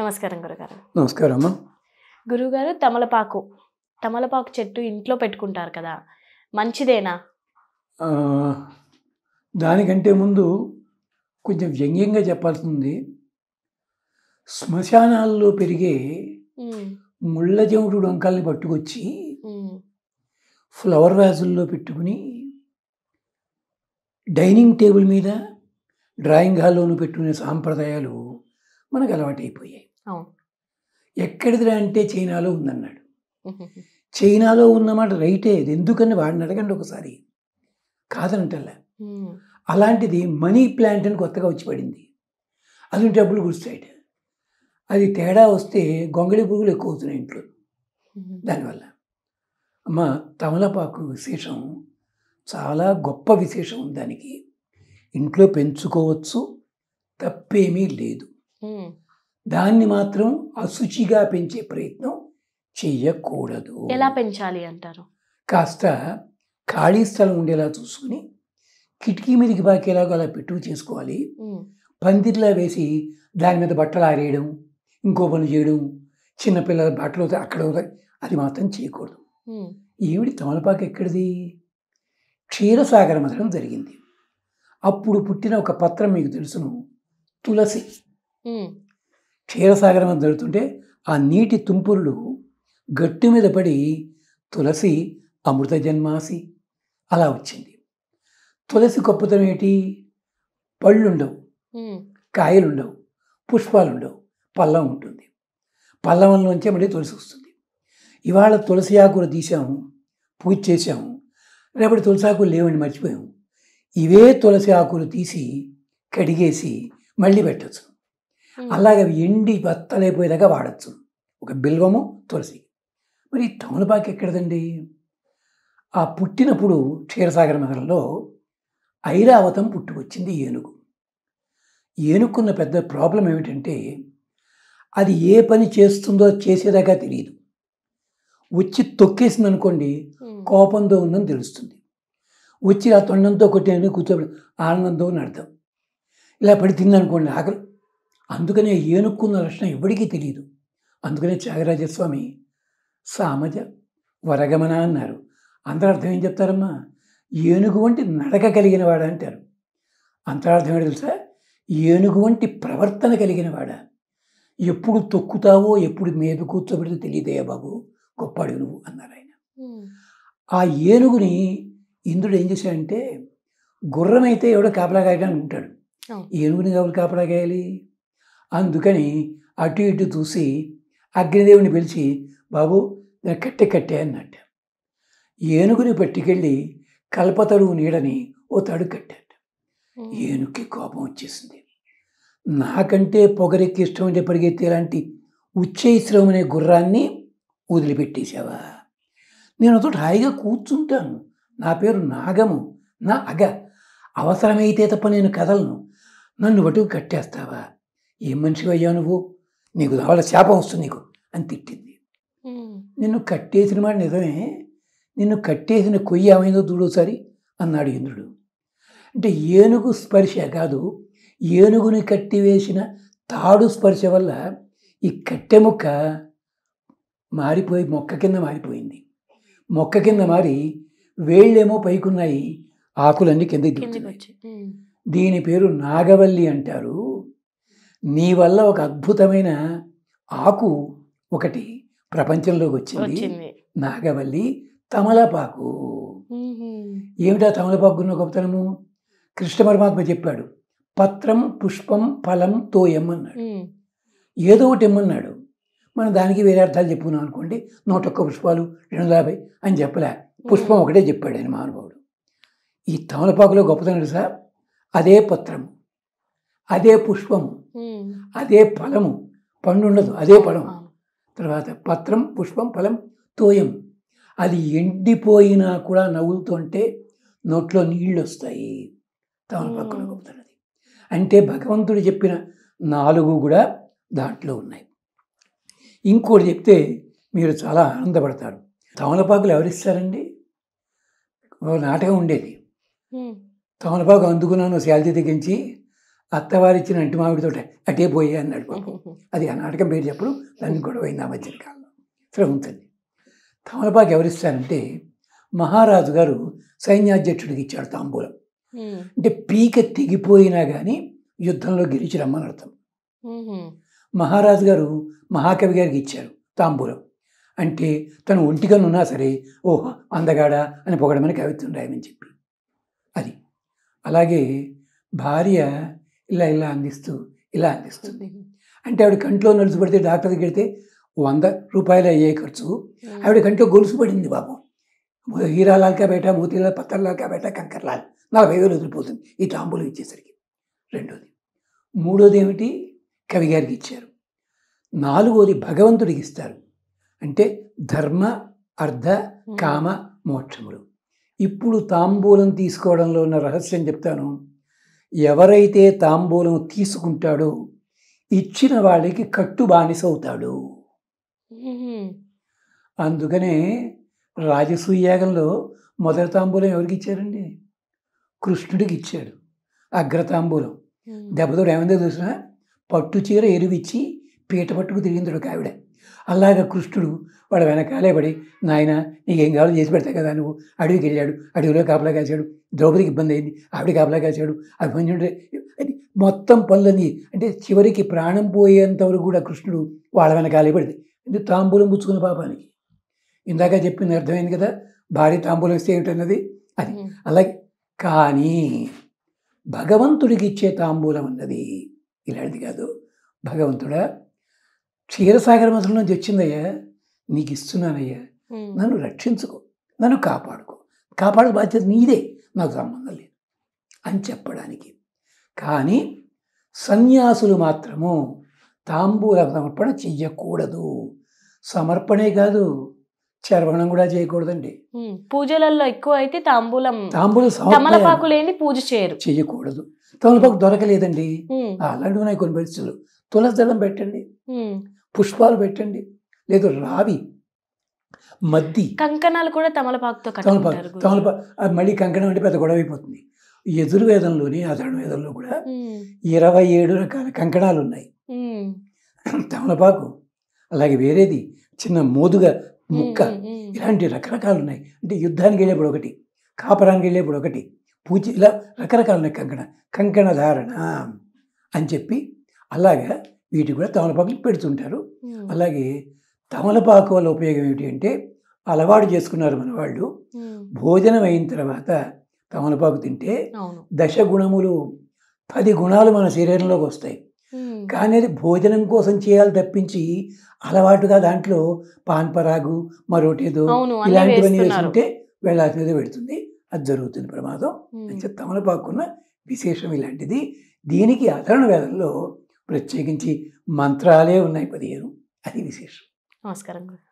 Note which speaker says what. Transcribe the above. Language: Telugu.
Speaker 1: నమస్కారం గురుగారు నమస్కారం అమ్మా గురుగారు తమలపాకు తమలపాకు చెట్టు ఇంట్లో పెట్టుకుంటారు కదా మంచిదేనా దానికంటే ముందు కొంచెం వ్యంగ్యంగా చెప్పాల్సింది శ్మశానాల్లో పెరిగే ముళ్ళ చెవుడు డొంకల్ని పట్టుకొచ్చి ఫ్లవర్ వ్యాజుల్లో పెట్టుకుని డైనింగ్ టేబుల్ మీద డ్రాయింగ్ హాల్లోనూ పెట్టుకునే సాంప్రదాయాలు మనకు అలవాటైపోయాయి ఎక్కడిదిరా అంటే చైనాలో ఉందన్నాడు చైనాలో ఉన్నమాట రైటే ఇది ఎందుకని వాడిని అడగండి ఒకసారి కాదనంటల్లా అలాంటిది మనీ ప్లాంట్ అని కొత్తగా వచ్చి పడింది అది డబ్బులు గుడ్ అది తేడా వస్తే గొంగళి పురుగులు ఎక్కువ అవుతున్నాయి ఇంట్లో దానివల్ల అమ్మ తమలపాకు విశేషం చాలా గొప్ప విశేషం దానికి ఇంట్లో పెంచుకోవచ్చు తప్పేమీ లేదు దాన్ని మాత్రం అశుచిగా పెంచే ప్రయత్నం చేయకూడదు ఎలా పెంచాలి అంటారు కాస్త ఖాళీ స్థలం ఉండేలా చూసుకుని కిటికీ మీదకి బాకేలాగా అలా పెట్టు చేసుకోవాలి పందిట్లా వేసి దాని మీద బట్టలు ఆరేయడం ఇంకో పని చేయడం చిన్నపిల్లల బట్టలు అక్కడ అది మాత్రం చేయకూడదు ఏమిటి తమలపాకు ఎక్కడిది క్షీరసాగర మధనం జరిగింది అప్పుడు పుట్టిన ఒక పత్రం మీకు తెలుసును తులసి క్షీరసాగరం జరుగుతుంటే ఆ నీటి తుంపురుడు గట్టు మీద పడి తులసి అమృత జన్మాసి అలా వచ్చింది తులసి గొప్పతనం ఏంటి పళ్ళుండవు కాయలుండవు పుష్పాలుండవు పల్లం ఉంటుంది పల్లవంలోంచే మళ్ళీ తులసి వస్తుంది ఇవాళ తులసి ఆకులు తీసాము పూజ చేసాము రేపటి తులసి ఆకులు లేవండి మర్చిపోయాము ఇవే తులసి ఆకులు తీసి కడిగేసి మళ్ళీ పెట్టచ్చు అలాగే ఎండి బత్తలైపోయేదాకా వాడచ్చు ఒక బిల్వము తులసి మరి తమలపాకి ఎక్కడదండి ఆ పుట్టినప్పుడు క్షీరసాగర నగరంలో ఐరావతం పుట్టుకొచ్చింది ఏనుగు ఏనుకున్న పెద్ద ప్రాబ్లం ఏమిటంటే అది ఏ పని చేస్తుందో చేసేదాకా తెలియదు వచ్చి తొక్కేసింది అనుకోండి కోపంతో ఉందని తెలుస్తుంది వచ్చి ఆ తొండంతో కొట్టేయని కూర్చోబడి ఆనందంతో అర్థం ఇలా పడి తిందనుకోండి ఆకలి అందుకనే ఏనుక్కున్న లక్షణం ఎవరికీ తెలియదు అందుకనే త్యాగరాజస్వామి సామజ వరగమన అన్నారు అంతరార్థం ఏం చెప్తారమ్మా ఏనుగు వంటి నడక కలిగిన వాడ అంటారు అంతరార్థం ఏంటి తెలుసా ఏనుగు వంటి ప్రవర్తన కలిగిన వాడ ఎప్పుడు తొక్కుతావో ఎప్పుడు మేపు కూర్చోబెడితే తెలియదే బాబు గొప్పడు నువ్వు అన్నారు ఆయన ఆ ఏనుగుని ఇంద్రుడు ఏం చేశాడంటే గుర్రమైతే ఎవడో కాపలా కాయడానికి ఉంటాడు ఏనుగుని ఎవరు కాపలా కాయాలి అందుకని అటు ఇటు చూసి అగ్నిదేవుని పిలిచి బాబు దాన్ని కట్టె కట్టే అన్నట్టు ఏనుగుని పట్టుకెళ్ళి కల్పతరువు నీడని ఓ తడు కట్టాడు ఏనుగుకి కోపం వచ్చేసింది నాకంటే పొగరెక్కి ఇష్టం అంటే పరిగెత్తే లాంటి ఉచ్చైశ్రవం అనే గుర్రాన్ని వదిలిపెట్టేసావా నేను అతడు హాయిగా కూర్చుంటాను నా పేరు నాగము నా అగ అవసరమైతే తప్ప నేను కదలను నన్ను బట్టుకు కట్టేస్తావా ఏం అయ్యావు నువ్వు నీకు రావాల శాపం వస్తుంది నీకు అని తిట్టింది నిన్ను కట్టేసిన మాట నిజమే నిన్ను కట్టేసిన కొయ్యి ఏమైందో చూడోసారి అన్నాడు ఇంద్రుడు అంటే ఏనుగు స్పర్శ కాదు ఏనుగుని కట్టివేసిన తాడు స్పర్శ వల్ల ఈ కట్టె ముక్క మారిపోయి మొక్క కింద మారిపోయింది మొక్క కింద మారి వేళ్ళేమో పైకున్నాయి ఆకులన్నీ కింద దీని పేరు నాగవల్లి అంటారు నీ వల్ల ఒక అద్భుతమైన ఆకు ఒకటి ప్రపంచంలోకి వచ్చింది నాగవల్లి తమలపాకు ఏమిటా తమలపాకు ఉన్న గొప్పతనము కృష్ణ పరమాత్మ చెప్పాడు పత్రం పుష్పం ఫలం తో ఎమ్మన్నాడు ఏదో ఒకటి ఇమ్మన్నాడు మనం దానికి వేరే అర్థాలు చెప్పుకున్నాం అనుకోండి నూట ఒక్క పుష్పాలు రెండు యాభై అని చెప్పలే పుష్పం ఒకటే చెప్పాడు ఆయన మహానుభావుడు ఈ తమలపాకులో గొప్పతనం సార్ అదే పత్రం అదే పుష్పము అదే ఫలము పండు ఉండదు అదే ఫలం తర్వాత పత్రం పుష్పం ఫలం తోయం అది ఎండిపోయినా కూడా నవ్వులుతుంటే నోట్లో నీళ్ళు వస్తాయి తమ పక్కన గొప్పతున్నది అంటే భగవంతుడు చెప్పిన నాలుగు కూడా దాంట్లో ఉన్నాయి ఇంకోటి చెప్తే మీరు చాలా ఆనందపడతారు తమలపాకులు ఎవరిస్తారండి నాటకం ఉండేది తమలపాకు అందుకున్నాను శాలిటీ తెగించి ఇచ్చిన అంటి మామిడితోటే అటే పోయే అన్నాడు బాబు అది ఆ నాటకం పేరు చెప్పడం దాన్ని అయింది ఆ మధ్యన కాలంలో సరే ఉంటుంది తమలపాకి ఎవరిస్తారంటే మహారాజు గారు సైన్యాధ్యక్షుడికి ఇచ్చాడు తాంబూలం అంటే పీక తెగిపోయినా కానీ యుద్ధంలో గెలిచి రమ్మని అర్థం మహారాజు గారు మహాకవి గారికి ఇచ్చారు తాంబూలం అంటే తను ఒంటిగా ఉన్నా సరే ఓహో అందగాడా అని పొగడమని కవిత్వం రాయమని చెప్పి అది అలాగే భార్య ఇలా ఇలా అందిస్తూ ఇలా అందిస్తుంది అంటే ఆవిడ కంట్లో నలుసు పడితే డాక్టర్ దగ్గరికి వెళ్తే వంద రూపాయలు అయ్యే ఖర్చు ఆవిడ కంట్లో గొలుసు పడింది బాబు హీరాలాల్ కాబేట మోతీలాల్ పత్తర్లాల్ కాబేట కంకర్లాల్ నలభై వేలు వదిలిపోతుంది ఈ తాంబూలు ఇచ్చేసరికి రెండోది మూడోది ఏమిటి కవి గారికి ఇచ్చారు నాలుగోది భగవంతుడికి ఇస్తారు అంటే ధర్మ అర్ధ కామ మోక్షములు ఇప్పుడు తాంబూలం తీసుకోవడంలో ఉన్న రహస్యం చెప్తాను ఎవరైతే తాంబూలం తీసుకుంటాడో ఇచ్చిన వాళ్ళకి కట్టు బానిసవుతాడు అందుకనే రాజసూయాగంలో మొదటి తాంబూలం ఎవరికి ఇచ్చారండి కృష్ణుడికి ఇచ్చాడు అగ్రతాంబూలం దెబ్బతోడు ఏమైందో చూసిన పట్టు చీర ఎరువిచ్చి పీట పట్టుకు తిరిగిందడు కావిడ అలాగ కృష్ణుడు వాడు వెనకాలే పడి నాయన నీకేం కావాలో చేసి పెడతా కదా నువ్వు అడవికి వెళ్ళాడు అడవిలో కాపలా కాశాడు ద్రౌపదికి ఇబ్బంది అయింది ఆవిడ కాపలా కాశాడు అది మొత్తం పనులని అంటే చివరికి ప్రాణం పోయేంతవరకు కూడా కృష్ణుడు వాళ్ళ వెనకాలే పడింది అంటే తాంబూలం పుచ్చుకున్న పాపానికి ఇందాక చెప్పింది అర్థమైంది కదా భార్య తాంబూలం ఇస్తే ఏమిటన్నది అది అలాగే కానీ భగవంతుడికి ఇచ్చే తాంబూలం అన్నది ఇలాంటిది కాదు భగవంతుడా క్షీరసాగర నుంచి వచ్చిందయ్యా నీకు ఇస్తున్నానయ్యా నన్ను రక్షించుకో నన్ను కాపాడుకో కాపాడే బాధ్యత నీదే నాకు సంబంధం లేదు అని చెప్పడానికి కానీ సన్యాసులు మాత్రము తాంబూల సమర్పణ చెయ్యకూడదు సమర్పణే కాదు చర్వణం కూడా చేయకూడదండి పూజలలో ఎక్కువ అయితే తాంబూలం తాంబూల తమలపాకులేని పూజ చేయరు చేయకూడదు తమలపాకు దొరకలేదండి అలాంటివి ఉన్నాయి కొన్ని పరిస్థితులు తులసి దళం పెట్టండి పుష్పాలు పెట్టండి లేదు రావి మద్ది కంకణాలు కూడా తమలపాకుతో తమలపాకు తమలపాకు మళ్ళీ కంకణం అంటే పెద్ద గొడవ అయిపోతుంది ఎదుర్వేదంలోని వేదంలో కూడా ఇరవై ఏడు రకాల కంకణాలు ఉన్నాయి తమలపాకు అలాగే వేరేది చిన్న మోదుగా ముక్క ఇలాంటి రకరకాలు ఉన్నాయి అంటే యుద్ధానికి వెళ్ళేప్పుడు ఒకటి కాపరానికి వెళ్ళేప్పుడు ఒకటి పూజ ఇలా రకరకాలు ఉన్నాయి కంకణ కంకణ ధారణ అని చెప్పి అలాగా వీటికి కూడా తమలపాకులు పెడుతుంటారు అలాగే తమలపాకు వల్ల ఉపయోగం ఏమిటి అంటే అలవాటు చేసుకున్నారు మన వాళ్ళు భోజనం అయిన తర్వాత తమలపాకు తింటే దశ గుణములు పది గుణాలు మన శరీరంలోకి వస్తాయి కానీ అది భోజనం కోసం చేయాలి తప్పించి అలవాటుగా దాంట్లో పాన్పరాగు మరొకటేదో ఇలాంటివన్నీ వేసుకుంటే వెళ్ళాల్సినది పెడుతుంది అది జరుగుతుంది ప్రమాదం తమలపాకున్న విశేషం ఇలాంటిది దీనికి అదరణ వేదంలో ప్రత్యేకించి మంత్రాలే ఉన్నాయి పదిహేను అది విశేషం నమస్కారం